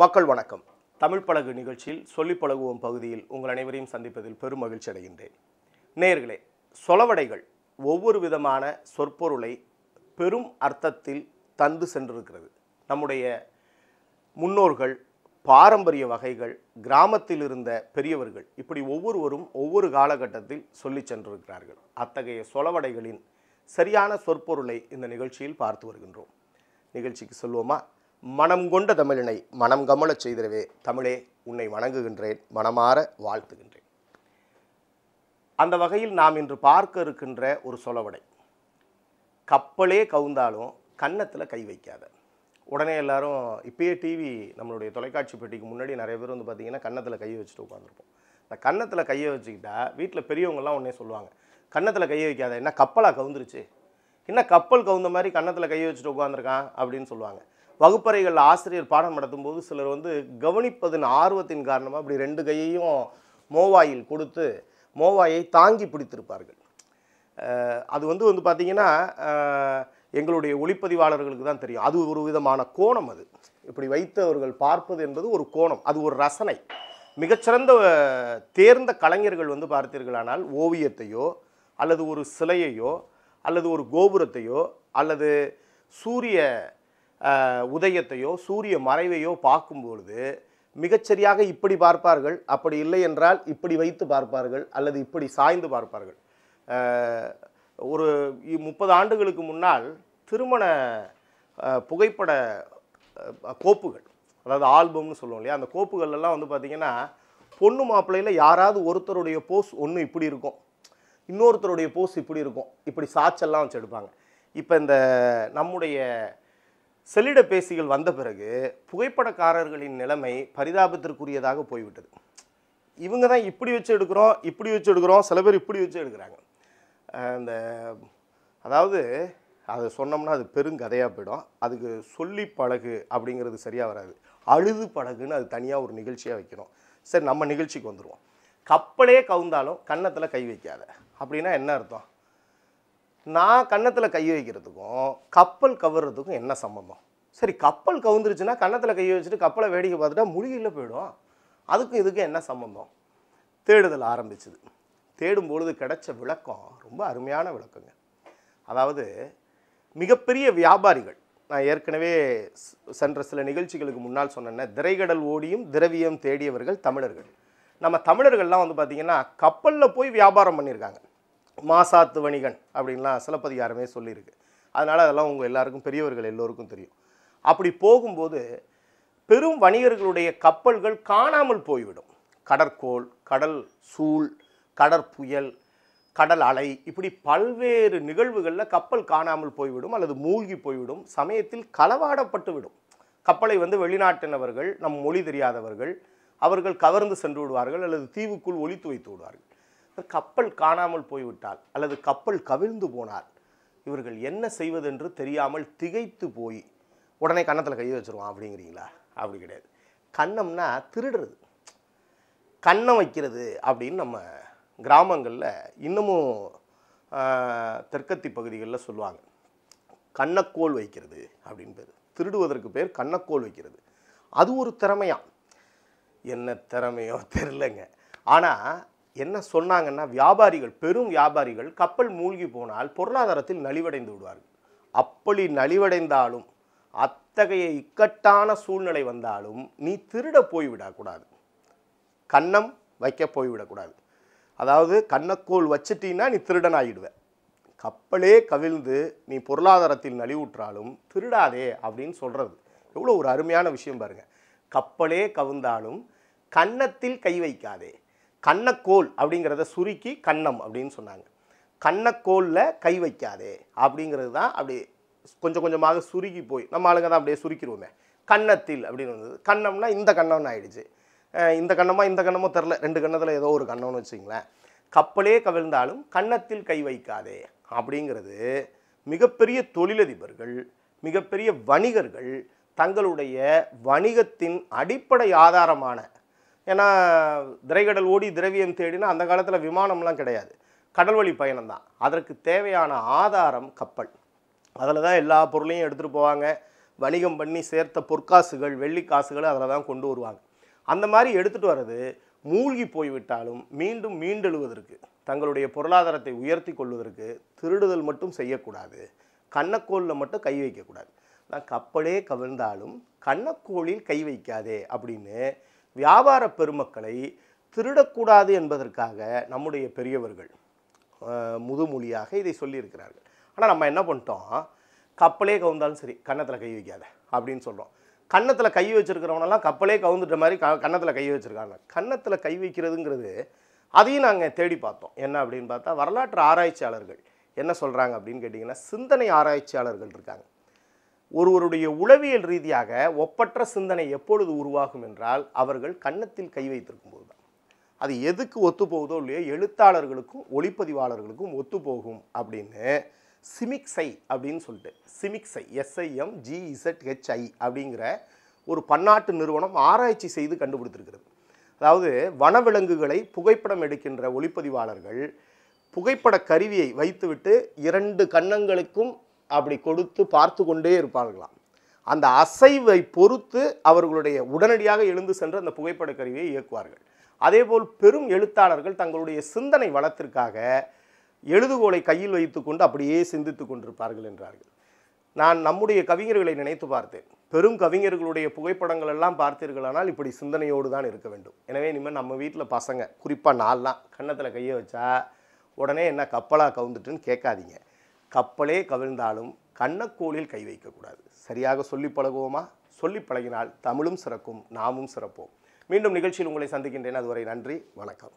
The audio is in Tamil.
மக்கள் வணக்கம் தமிழ் பழகு நிகழ்ச்சியில் சொல்லி பழகுவோம் பகுதியில் உங்கள் அனைவரையும் சந்திப்பதில் பெரும் மகிழ்ச்சி அடைகின்றேன் நேர்களே சொலவடைகள் ஒவ்வொரு விதமான சொற்பொருளை பெரும் அர்த்தத்தில் தந்து சென்றிருக்கிறது நம்முடைய முன்னோர்கள் பாரம்பரிய வகைகள் கிராமத்தில் இருந்த பெரியவர்கள் இப்படி ஒவ்வொருவரும் ஒவ்வொரு காலகட்டத்தில் சொல்லி சென்றிருக்கிறார்கள் அத்தகைய சொலவடைகளின் சரியான சொற்பொருளை இந்த நிகழ்ச்சியில் பார்த்து வருகின்றோம் நிகழ்ச்சிக்கு சொல்வோமா மனம் கொண்ட தமிழினை மனம் கமலச் செய்திடவே தமிழே உன்னை வணங்குகின்றேன் மனமாற வாழ்த்துகின்றேன் அந்த வகையில் நாம் இன்று பார்க்க இருக்கின்ற ஒரு சொலவடை கப்பலே கவுந்தாலும் கன்னத்தில் கை வைக்காத உடனே எல்லாரும் இப்பயே டிவி நம்மளுடைய தொலைக்காட்சி பெட்டிக்கு முன்னாடி நிறைய பேர் வந்து பார்த்திங்கன்னா கன்னத்தில் கையை வச்சுட்டு உட்காந்துருப்போம் இந்த கன்னத்தில் கையை வச்சுக்கிட்டா வீட்டில் பெரியவங்கள்லாம் ஒன்றே சொல்லுவாங்க கன்னத்தில் கையை வைக்காத என்ன கப்பலாக கவுந்துருச்சு என்ன கப்பல் கவுந்த மாதிரி கன்னத்தில் கையை வச்சுட்டு உட்காந்துருக்கான் அப்படின்னு சொல்லுவாங்க வகுப்பறைகளில் ஆசிரியர் பாடம் நடத்தும்போது சிலர் வந்து கவனிப்பதன் ஆர்வத்தின் காரணமாக அப்படி ரெண்டு கையையும் மோவாயில் கொடுத்து மோவாயை தாங்கி பிடித்திருப்பார்கள் அது வந்து வந்து பார்த்திங்கன்னா எங்களுடைய ஒளிப்பதிவாளர்களுக்கு தான் தெரியும் அது ஒரு விதமான கோணம் அது இப்படி வைத்து அவர்கள் பார்ப்பது என்பது ஒரு கோணம் அது ஒரு ரசனை மிகச்சிறந்த தேர்ந்த கலைஞர்கள் வந்து பார்த்தீர்களானால் ஓவியத்தையோ அல்லது ஒரு சிலையையோ அல்லது ஒரு கோபுரத்தையோ அல்லது சூரிய உதயத்தையோ சூரிய மறைவையோ பார்க்கும்பொழுது மிகச்சரியாக இப்படி பார்ப்பார்கள் அப்படி இல்லை என்றால் இப்படி வைத்து பார்ப்பார்கள் அல்லது இப்படி சாய்ந்து பார்ப்பார்கள் ஒரு முப்பது ஆண்டுகளுக்கு முன்னால் திருமண புகைப்பட கோப்புகள் அதாவது ஆல்பம்னு சொல்லுவோம் இல்லையா அந்த கோப்புகள்லாம் வந்து பார்த்திங்கன்னா பொண்ணு மாப்பிள்ளையில் யாராவது ஒருத்தருடைய போஸ் ஒன்று இப்படி இருக்கும் இன்னொருத்தருடைய போஸ் இப்படி இருக்கும் இப்படி சாச்செல்லாம் வச்சு எடுப்பாங்க இப்போ இந்த நம்முடைய செல்லிட பேசிகள் வந்த பிறகு புகைப்படக்காரர்களின் நிலைமை பரிதாபத்திற்குரியதாக போய்விட்டது இவங்க தான் இப்படி வச்சு எடுக்கிறோம் இப்படி வச்சு எடுக்கிறோம் சில பேர் இப்படி வச்சு எடுக்கிறாங்க இந்த அதாவது அதை சொன்னோம்னா அது பெருங்கதையாக போயிடும் அதுக்கு சொல்லி பழகு அப்படிங்கிறது சரியாக வராது அழுது பழகுன்னு அது தனியாக ஒரு நிகழ்ச்சியாக வைக்கணும் சரி நம்ம நிகழ்ச்சிக்கு வந்துடுவோம் கப்பலே கவுந்தாலும் கன்னத்தில் கை வைக்காத அப்படின்னா என்ன அர்த்தம் நான் கன்னத்தில் கை வைக்கிறதுக்கும் கப்பல் கவர்றதுக்கும் என்ன சம்மந்தம் சரி கப்பல் கவுந்துருச்சுன்னா கன்னத்தில் கையை வச்சுட்டு கப்பலை வேடிக்கை பார்த்துட்டா முழுகியில் போயிடும் அதுக்கும் இதுக்கும் என்ன சம்மந்தம் தேடுதல் ஆரம்பிச்சுது தேடும்பொழுது கிடைச்ச விளக்கம் ரொம்ப அருமையான விளக்கங்க அதாவது மிகப்பெரிய வியாபாரிகள் நான் ஏற்கனவே சென்ற சில நிகழ்ச்சிகளுக்கு முன்னால் சொன்னேன்னா திரைகடல் ஓடியும் திரவியம் தேடியவர்கள் தமிழர்கள் நம்ம தமிழர்கள்லாம் வந்து பார்த்திங்கன்னா கப்பலில் போய் வியாபாரம் பண்ணியிருக்காங்க மாசாத்து வணிகன் அப்படின்லாம் சிலப்பதிகாரமே சொல்லியிருக்கு அதனால் அதெல்லாம் உங்கள் எல்லாருக்கும் பெரியவர்கள் எல்லோருக்கும் தெரியும் அப்படி போகும்போது பெரும் வணிகர்களுடைய கப்பல்கள் காணாமல் போய்விடும் கடற்கோள் கடல் சூழ் கடற்புயல் கடல் அலை இப்படி பல்வேறு நிகழ்வுகளில் கப்பல் காணாமல் போய்விடும் அல்லது மூழ்கி போய்விடும் சமயத்தில் களவாடப்பட்டு விடும் கப்பலை வந்து வெளிநாட்டினவர்கள் நம் மொழி தெரியாதவர்கள் அவர்கள் கவர்ந்து சென்று விடுவார்கள் அல்லது தீவுக்குள் ஒழித்து வைத்து விடுவார்கள் கப்பல் காணாமல் போய்விட்டால் அல்லது கப்பல் கவிழ்ந்து போனால் இவர்கள் என்ன செய்வதென்று தெரியாமல் திகைத்து போய் உடனே கன்னத்தில் கையை வச்சுருவான் அப்படிங்கிறீங்களா அப்படி கிடையாது கண்ணம்னா திருடுறது கண்ணம் வைக்கிறது அப்படின்னு நம்ம கிராமங்களில் இன்னமும் தெற்கத்தி பகுதிகளில் சொல்லுவாங்க கண்ணக்கோள் வைக்கிறது அப்படின்னு பேர் திருடுவதற்கு பேர் கண்ணக்கோள் வைக்கிறது அது ஒரு திறமையா என்ன திறமையோ தெரிலங்க ஆனால் என்ன சொன்னாங்கன்னா வியாபாரிகள் பெரும் வியாபாரிகள் கப்பல் மூழ்கி போனால் பொருளாதாரத்தில் நலிவடைந்து விடுவார்கள் அப்படி நலிவடைந்தாலும் அத்தகைய இக்கட்டான சூழ்நிலை வந்தாலும் நீ திருட போய்விடக்கூடாது கன்னம் வைக்க போய்விடக்கூடாது அதாவது கண்ணக்கோல் வச்சிட்டின்னா நீ திருடன் கப்பலே கவிழ்ந்து நீ பொருளாதாரத்தில் நலிவுற்றாலும் திருடாதே அப்படின்னு சொல்கிறது எவ்வளோ ஒரு அருமையான விஷயம் பாருங்கள் கப்பலே கவிழ்ந்தாலும் கன்னத்தில் கை வைக்காதே கண்ணக்கோல் அப்படிங்கிறத சுருக்கி கன்னம் அப்படின்னு சொன்னாங்க கண்ணக்கோலில் கை வைக்காதே அப்படிங்கிறது தான் அப்படி கொஞ்சம் கொஞ்சமாக சுருக்கி போய் நம்ம ஆளுங்க தான் அப்படியே சுருக்கிடுவோமே கன்னத்தில் அப்படின்னு வந்தது கண்ணம்னா இந்த கண்ணம்னு ஆயிடுச்சு இந்த கண்ணமா இந்த கண்ணமோ தெரில ரெண்டு கண்ணத்தில் ஏதோ ஒரு கண்ணம்னு வச்சுங்களேன் கப்பலே கவிழ்ந்தாலும் கன்னத்தில் கை வைக்காதே அப்படிங்கிறது மிகப்பெரிய தொழிலதிபர்கள் மிகப்பெரிய வணிகர்கள் தங்களுடைய வணிகத்தின் அடிப்படை ஆதாரமான ஏன்னா திரைக்கடல் ஓடி திரவியம் தேடினா அந்த காலத்தில் விமானம்லாம் கிடையாது கடல்வழி பயணம் தான் அதற்கு தேவையான ஆதாரம் கப்பல் அதில் தான் எல்லா பொருளையும் எடுத்துகிட்டு போவாங்க வணிகம் பண்ணி சேர்த்த பொற்காசுகள் வெள்ளி காசுகள் அதில் தான் கொண்டு வருவாங்க அந்த மாதிரி எடுத்துகிட்டு வர்றது மூழ்கி போய்விட்டாலும் மீண்டும் மீண்டெழுவதற்கு தங்களுடைய பொருளாதாரத்தை உயர்த்தி கொள்வதற்கு திருடுதல் மட்டும் செய்யக்கூடாது கண்ணக்கோளில் மட்டும் கை வைக்கக்கூடாது நான் கப்பலே கவிழ்ந்தாலும் கண்ணக்கோளில் கை வைக்காதே அப்படின்னு வியாபார பெருமக்களை திருடக்கூடாது என்பதற்காக நம்முடைய பெரியவர்கள் முதுமொழியாக இதை சொல்லியிருக்கிறார்கள் ஆனால் நம்ம என்ன பண்ணிட்டோம் கப்பலே கவுந்தாலும் சரி கன்னத்தில் கை வைக்காத அப்படின்னு சொல்கிறோம் கன்னத்தில் கை வச்சுருக்கிறவனெல்லாம் கப்பலே கவுந்துட்ட மாதிரி க கன்னத்தில் கை வச்சுருக்காங்க கன்னத்தில் கை வைக்கிறதுங்கிறது அதையும் நாங்கள் தேடி பார்த்தோம் என்ன அப்படின்னு பார்த்தா வரலாற்று ஆராய்ச்சியாளர்கள் என்ன சொல்கிறாங்க அப்படின்னு கேட்டிங்கன்னா சிந்தனை ஆராய்ச்சியாளர்கள் இருக்காங்க ஒருவருடைய உளவியல் ரீதியாக ஒப்பற்ற சிந்தனை எப்பொழுது உருவாகும் என்றால் அவர்கள் கன்னத்தில் கை வைத்திருக்கும் போது தான் அது எதுக்கு ஒத்து போகுதோ இல்லையோ எழுத்தாளர்களுக்கும் ஒளிப்பதிவாளர்களுக்கும் ஒத்து போகும் அப்படின்னு சிமிக்ஸை அப்படின்னு சொல்லிட்டு சிமிக்ஸை எஸ்ஐஎம் ஜிஇசட்ஹெச்ஐ அப்படிங்கிற ஒரு பன்னாட்டு நிறுவனம் ஆராய்ச்சி செய்து கண்டுபிடித்திருக்கிறது அதாவது வனவிலங்குகளை புகைப்படம் எடுக்கின்ற ஒளிப்பதிவாளர்கள் புகைப்பட கருவியை வைத்துவிட்டு இரண்டு கன்னங்களுக்கும் அப்படி கொடுத்து பார்த்து கொண்டே இருப்பார்களாம் அந்த அசைவை பொறுத்து அவர்களுடைய உடனடியாக எழுந்து சென்று அந்த புகைப்பட கருவியை இயக்குவார்கள் அதேபோல் பெரும் எழுத்தாளர்கள் தங்களுடைய சிந்தனை வளத்திற்காக எழுதுகோலை கையில் வைத்துக்கொண்டு அப்படியே சிந்தித்து கொண்டிருப்பார்கள் என்றார்கள் நான் நம்முடைய கவிஞர்களை நினைத்து பார்த்தேன் பெரும் கவிஞர்களுடைய புகைப்படங்கள் எல்லாம் பார்த்தீர்களானால் இப்படி சிந்தனையோடு தான் இருக்க வேண்டும் எனவே இனிமேல் நம்ம வீட்டில் பசங்க குறிப்பாக நாள்லாம் கன்னத்தில் கையை வச்சா உடனே என்ன கப்பலாக கவுந்துட்டுன்னு கேட்காதீங்க கப்பலே கவிழ்ந்தாலும் கண்ணக்கோளில் கை வைக்கக்கூடாது சரியாக சொல்லி பழகுவோமா சொல்லி பழகினால் தமிழும் சிறக்கும் நாமும் சிறப்போம் மீண்டும் நிகழ்ச்சியில் உங்களை சந்திக்கின்றேன் அதுவரை நன்றி வணக்கம்